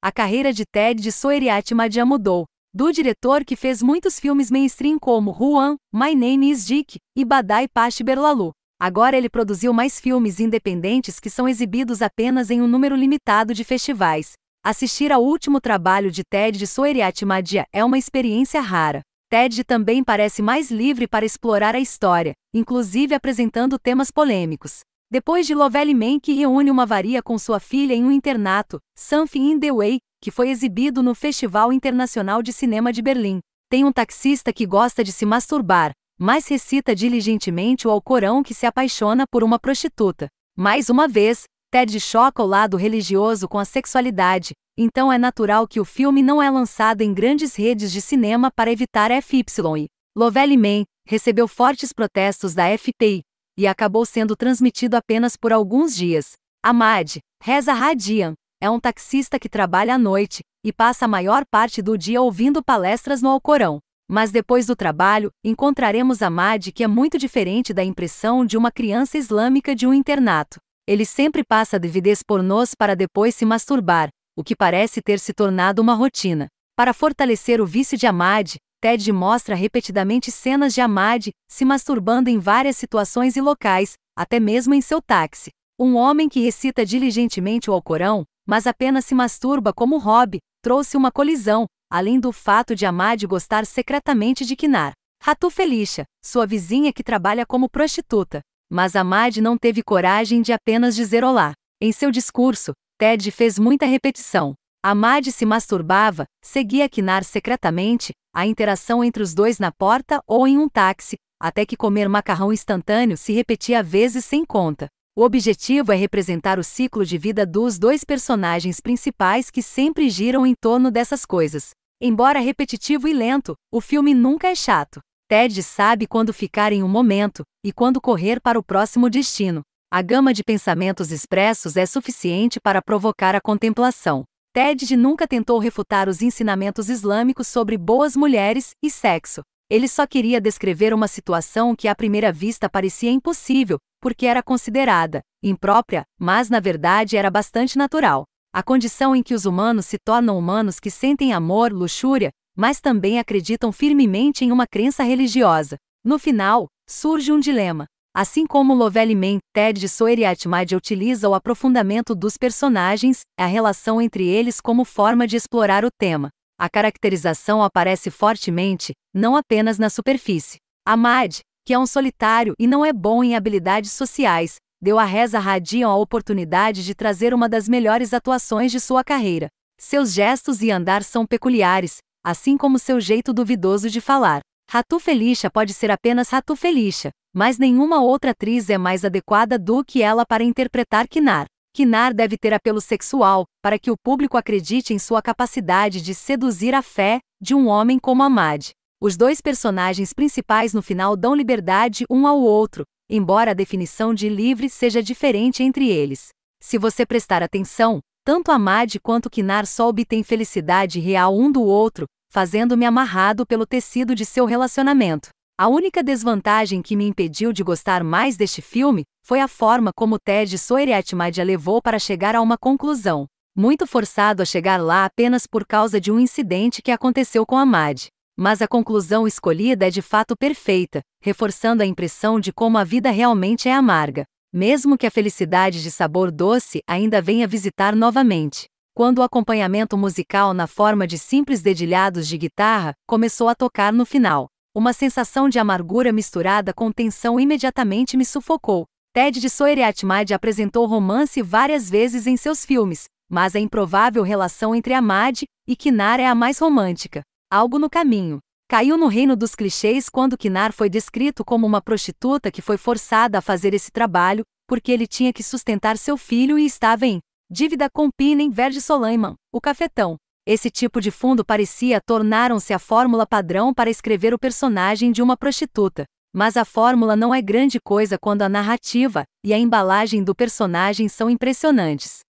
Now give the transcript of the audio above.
A carreira de Ted de Soeriat Madia mudou, do diretor que fez muitos filmes mainstream como Juan, My Name is Dick e Badai Pache Berlalu. Agora ele produziu mais filmes independentes que são exibidos apenas em um número limitado de festivais. Assistir ao último trabalho de Ted de Soeriat Madia é uma experiência rara. Ted também parece mais livre para explorar a história, inclusive apresentando temas polêmicos. Depois de Lovely Man que reúne uma varia com sua filha em um internato, Something in the Way, que foi exibido no Festival Internacional de Cinema de Berlim. Tem um taxista que gosta de se masturbar, mas recita diligentemente o Alcorão que se apaixona por uma prostituta. Mais uma vez, Ted choca o lado religioso com a sexualidade, então é natural que o filme não é lançado em grandes redes de cinema para evitar FYI. Lovely Man recebeu fortes protestos da FPI, e acabou sendo transmitido apenas por alguns dias. Ahmad, Reza Radian, é um taxista que trabalha à noite e passa a maior parte do dia ouvindo palestras no Alcorão. Mas depois do trabalho, encontraremos Ahmad que é muito diferente da impressão de uma criança islâmica de um internato. Ele sempre passa DVDs pornôs para depois se masturbar, o que parece ter se tornado uma rotina. Para fortalecer o vício de Ahmad, Ted mostra repetidamente cenas de Amad se masturbando em várias situações e locais, até mesmo em seu táxi. Um homem que recita diligentemente o Alcorão, mas apenas se masturba como hobby, trouxe uma colisão, além do fato de Amad gostar secretamente de Kinar. Ratu Felicia, sua vizinha que trabalha como prostituta. Mas Amad não teve coragem de apenas dizer olá. Em seu discurso, Ted fez muita repetição. Amade se masturbava, seguia Kinar secretamente, a interação entre os dois na porta ou em um táxi, até que comer macarrão instantâneo se repetia vezes sem conta. O objetivo é representar o ciclo de vida dos dois personagens principais que sempre giram em torno dessas coisas. Embora repetitivo e lento, o filme nunca é chato. Ted sabe quando ficar em um momento e quando correr para o próximo destino. A gama de pensamentos expressos é suficiente para provocar a contemplação. Ted nunca tentou refutar os ensinamentos islâmicos sobre boas mulheres e sexo. Ele só queria descrever uma situação que à primeira vista parecia impossível, porque era considerada imprópria, mas na verdade era bastante natural. A condição em que os humanos se tornam humanos que sentem amor, luxúria, mas também acreditam firmemente em uma crença religiosa. No final, surge um dilema. Assim como Lovely Man, Ted Sawyer e Atmade utiliza o aprofundamento dos personagens, a relação entre eles como forma de explorar o tema. A caracterização aparece fortemente, não apenas na superfície. Ahmad, que é um solitário e não é bom em habilidades sociais, deu a Reza Radion a oportunidade de trazer uma das melhores atuações de sua carreira. Seus gestos e andar são peculiares, assim como seu jeito duvidoso de falar. Ratu Felicia pode ser apenas Ratu Felicia, mas nenhuma outra atriz é mais adequada do que ela para interpretar Kinar. Kinar deve ter apelo sexual, para que o público acredite em sua capacidade de seduzir a fé de um homem como Amad. Os dois personagens principais no final dão liberdade um ao outro, embora a definição de livre seja diferente entre eles. Se você prestar atenção, tanto Amad quanto Kinar só obtêm felicidade real um do outro, fazendo-me amarrado pelo tecido de seu relacionamento. A única desvantagem que me impediu de gostar mais deste filme foi a forma como Ted Soeriatmad a levou para chegar a uma conclusão, muito forçado a chegar lá apenas por causa de um incidente que aconteceu com a Mad. Mas a conclusão escolhida é de fato perfeita, reforçando a impressão de como a vida realmente é amarga, mesmo que a felicidade de sabor doce ainda venha visitar novamente quando o acompanhamento musical na forma de simples dedilhados de guitarra começou a tocar no final. Uma sensação de amargura misturada com tensão imediatamente me sufocou. Ted de Soeriatmad apresentou romance várias vezes em seus filmes, mas a improvável relação entre Amad e Kinar é a mais romântica. Algo no caminho. Caiu no reino dos clichês quando Kinar foi descrito como uma prostituta que foi forçada a fazer esse trabalho, porque ele tinha que sustentar seu filho e estava em Dívida com Pinem Verde Solaiman, o cafetão. Esse tipo de fundo parecia tornaram-se a fórmula padrão para escrever o personagem de uma prostituta. Mas a fórmula não é grande coisa quando a narrativa e a embalagem do personagem são impressionantes.